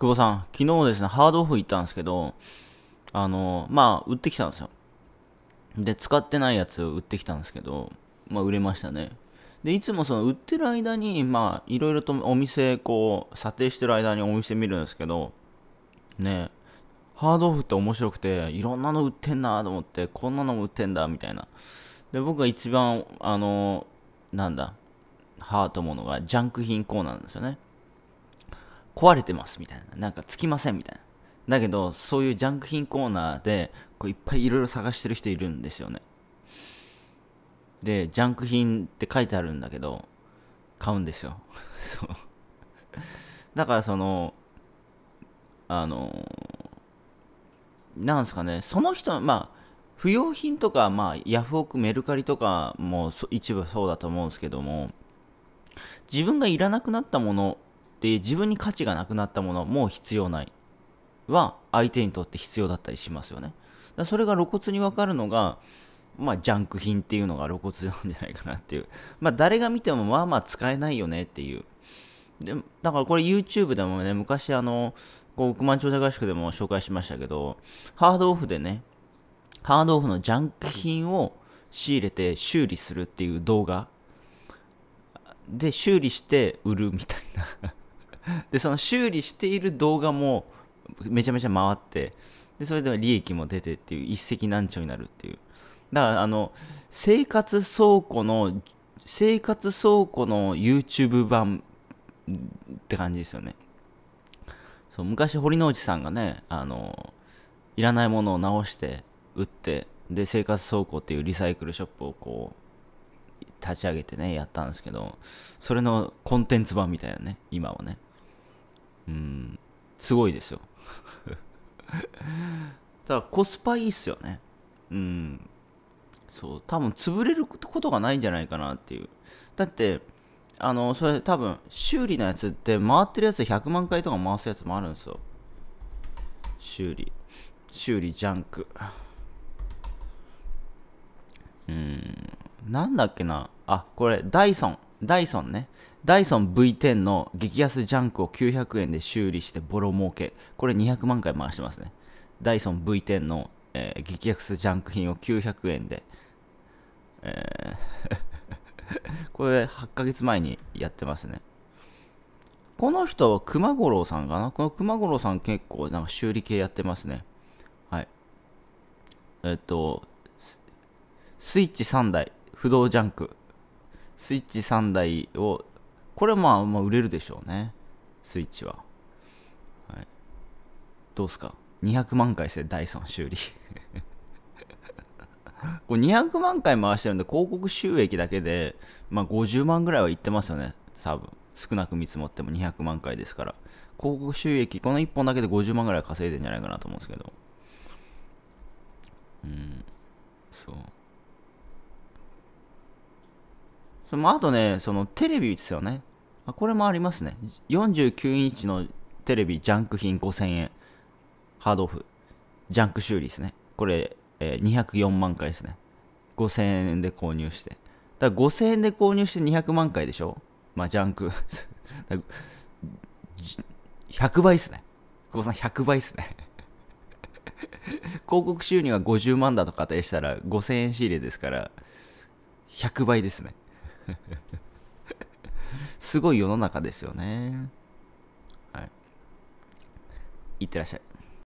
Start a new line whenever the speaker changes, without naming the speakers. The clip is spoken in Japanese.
久保さん、昨日ですね、ハードオフ行ったんですけど、あの、まあ、売ってきたんですよ。で、使ってないやつを売ってきたんですけど、まあ、売れましたね。で、いつもその売ってる間に、まあ、いろいろとお店、こう、査定してる間にお店見るんですけど、ね、ハードオフって面白くて、いろんなの売ってんなと思って、こんなのも売ってんだ、みたいな。で、僕が一番、あの、なんだ、ハートものが、ジャンク品コーナーなんですよね。壊れてますみたいな。なんかつきませんみたいな。だけど、そういうジャンク品コーナーで、こういっぱいいろいろ探してる人いるんですよね。で、ジャンク品って書いてあるんだけど、買うんですよ。そう。だからその、あの、なんですかね、その人、まあ、不要品とか、まあ、ヤフオク、メルカリとかも一部そうだと思うんですけども、自分がいらなくなったもので自分に価値がなくなったものもう必要ないは相手にとって必要だったりしますよね。だそれが露骨にわかるのが、まあ、ジャンク品っていうのが露骨なんじゃないかなっていう。まあ、誰が見てもまあまあ使えないよねっていう。でだからこれ YouTube でもね、昔あの、こ億万長者合宿でも紹介しましたけど、ハードオフでね、ハードオフのジャンク品を仕入れて修理するっていう動画で修理して売るみたいなでその修理している動画もめちゃめちゃ回ってでそれで利益も出てっていう一石何鳥になるっていうだからあの生活倉庫の生活倉庫の YouTube 版って感じですよねそう昔堀之内さんがねあのいらないものを直して売ってで生活倉庫っていうリサイクルショップをこう立ち上げてねやったんですけどそれのコンテンツ版みたいなね今はねうん、すごいですよ。ただコスパいいっすよね。うん。そう、多分潰れることがないんじゃないかなっていう。だって、あの、それ多分修理のやつって回ってるやつ100万回とか回すやつもあるんですよ。修理。修理ジャンク。うん。なんだっけな。あ、これ、ダイソン。ダイソンね。ダイソン V10 の激安ジャンクを900円で修理してボロ儲け。これ200万回回してますね。ダイソン V10 の、えー、激安ジャンク品を900円で。えー これ8ヶ月前にやってますね。この人は熊五郎さんかなこの熊五郎さん結構なんか修理系やってますね。はい。えっと、スイッチ3台、不動ジャンク。スイッチ3台を、これはまあ、まあ、売れるでしょうね。スイッチは。はい、どうすか ?200 万回しダイソン修理 これ200万回回してるんで、広告収益だけで、まあ50万ぐらいはいってますよね。多分。少なく見積もっても200万回ですから。広告収益、この1本だけで50万ぐらい稼いでんじゃないかなと思うんですけど。うん。そう。そのあとね、そのテレビですよね。あこれもありますね。49インチのテレビ、ジャンク品5000円。ハードオフ。ジャンク修理ですね。これ、えー、204万回ですね。5000円で購入して。だから5000円で購入して200万回でしょまあ、ジャンク100倍ですね。久保さん100倍ですね広告収入が50万だと仮定したら5000円仕入れですから、100倍ですね。すごい世の中ですよね。はい。いってらっしゃい。